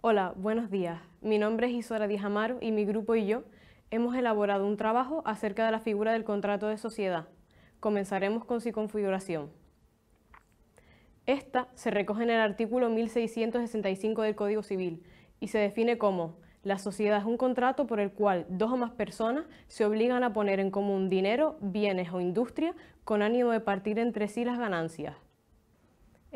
Hola, buenos días. Mi nombre es Isora Dijamaro y mi grupo y yo hemos elaborado un trabajo acerca de la figura del contrato de sociedad. Comenzaremos con su configuración. Esta se recoge en el artículo 1665 del Código Civil y se define como la sociedad es un contrato por el cual dos o más personas se obligan a poner en común dinero, bienes o industria con ánimo de partir entre sí las ganancias.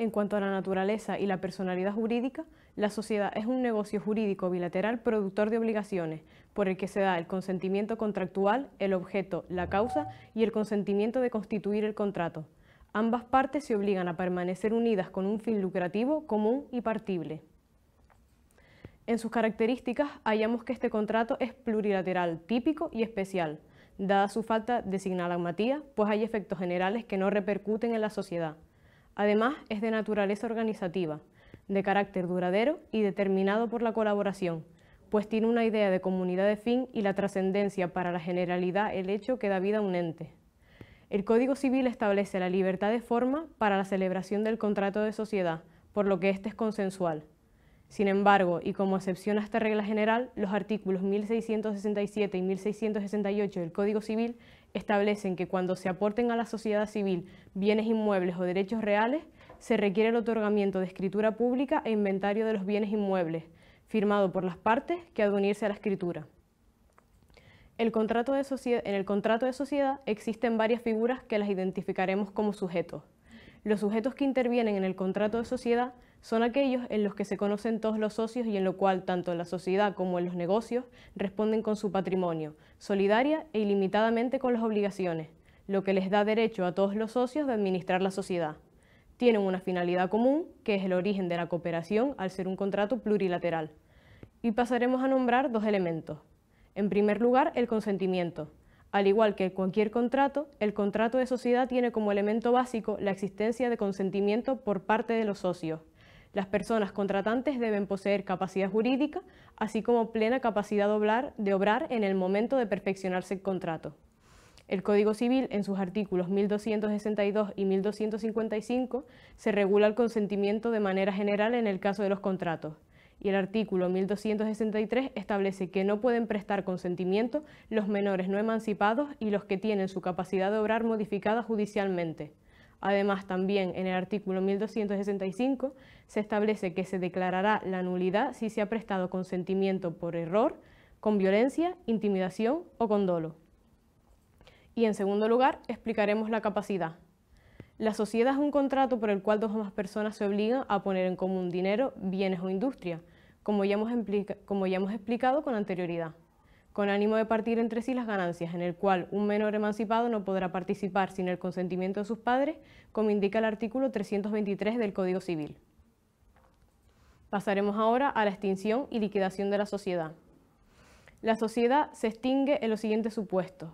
En cuanto a la naturaleza y la personalidad jurídica, la sociedad es un negocio jurídico bilateral productor de obligaciones, por el que se da el consentimiento contractual, el objeto, la causa y el consentimiento de constituir el contrato. Ambas partes se obligan a permanecer unidas con un fin lucrativo, común y partible. En sus características hallamos que este contrato es plurilateral, típico y especial, dada su falta de signalagmatía, pues hay efectos generales que no repercuten en la sociedad. Además, es de naturaleza organizativa, de carácter duradero y determinado por la colaboración, pues tiene una idea de comunidad de fin y la trascendencia para la generalidad el hecho que da vida a un ente. El Código Civil establece la libertad de forma para la celebración del contrato de sociedad, por lo que éste es consensual. Sin embargo, y como excepción a esta regla general, los artículos 1667 y 1668 del Código Civil establecen que cuando se aporten a la sociedad civil bienes inmuebles o derechos reales, se requiere el otorgamiento de escritura pública e inventario de los bienes inmuebles, firmado por las partes que ha a la escritura. en el contrato de sociedad existen varias figuras que las identificaremos como sujetos. Los sujetos que intervienen en el contrato de sociedad son aquellos en los que se conocen todos los socios y en lo cual tanto la sociedad como los negocios responden con su patrimonio, solidaria e ilimitadamente con las obligaciones, lo que les da derecho a todos los socios de administrar la sociedad. Tienen una finalidad común, que es el origen de la cooperación al ser un contrato plurilateral. Y pasaremos a nombrar dos elementos. En primer lugar, el consentimiento. Al igual que cualquier contrato, el contrato de sociedad tiene como elemento básico la existencia de consentimiento por parte de los socios. Las personas contratantes deben poseer capacidad jurídica, así como plena capacidad de obrar, en el momento de perfeccionarse el contrato. El Código Civil, en sus artículos 1262 y 1255, se regula el consentimiento de manera general en el caso de los contratos, y el artículo 1263 establece que no pueden prestar consentimiento los menores no emancipados y los que tienen su capacidad de obrar modificada judicialmente. Además, también en el artículo 1265 se establece que se declarará la nulidad si se ha prestado consentimiento por error, con violencia, intimidación o con dolo. Y en segundo lugar, explicaremos la capacidad. La sociedad es un contrato por el cual dos o más personas se obligan a poner en común dinero, bienes o industria, como ya hemos, como ya hemos explicado con anterioridad con ánimo de partir entre sí las ganancias, en el cual un menor emancipado no podrá participar sin el consentimiento de sus padres, como indica el artículo 323 del Código Civil. Pasaremos ahora a la extinción y liquidación de la sociedad. La sociedad se extingue en los siguientes supuestos.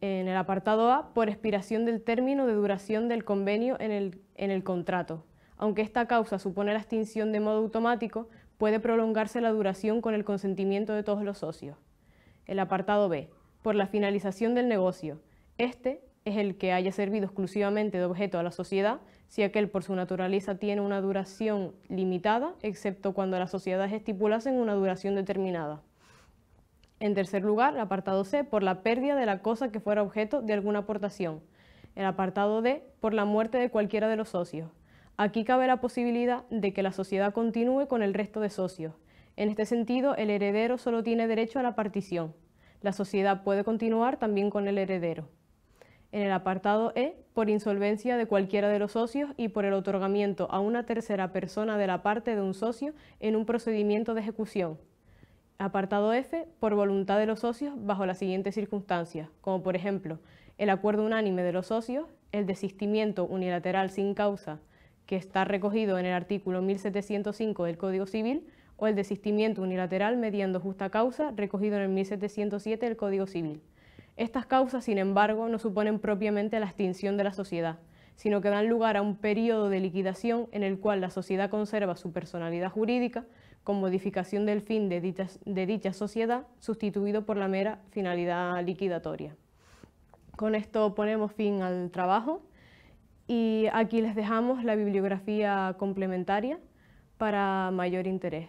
En el apartado A, por expiración del término de duración del convenio en el, en el contrato. Aunque esta causa supone la extinción de modo automático, puede prolongarse la duración con el consentimiento de todos los socios el apartado B, por la finalización del negocio. Este es el que haya servido exclusivamente de objeto a la sociedad, si aquel por su naturaleza tiene una duración limitada, excepto cuando las sociedades estipulasen una duración determinada. En tercer lugar, el apartado C, por la pérdida de la cosa que fuera objeto de alguna aportación. El apartado D, por la muerte de cualquiera de los socios. Aquí cabe la posibilidad de que la sociedad continúe con el resto de socios, en este sentido, el heredero solo tiene derecho a la partición. La sociedad puede continuar también con el heredero. En el apartado E, por insolvencia de cualquiera de los socios y por el otorgamiento a una tercera persona de la parte de un socio en un procedimiento de ejecución. Apartado F, por voluntad de los socios bajo las siguientes circunstancias, como por ejemplo el acuerdo unánime de los socios, el desistimiento unilateral sin causa que está recogido en el artículo 1705 del Código Civil, o el desistimiento unilateral mediando justa causa recogido en el 1707 del Código Civil. Estas causas, sin embargo, no suponen propiamente la extinción de la sociedad, sino que dan lugar a un periodo de liquidación en el cual la sociedad conserva su personalidad jurídica con modificación del fin de dicha, de dicha sociedad sustituido por la mera finalidad liquidatoria. Con esto ponemos fin al trabajo y aquí les dejamos la bibliografía complementaria para mayor interés.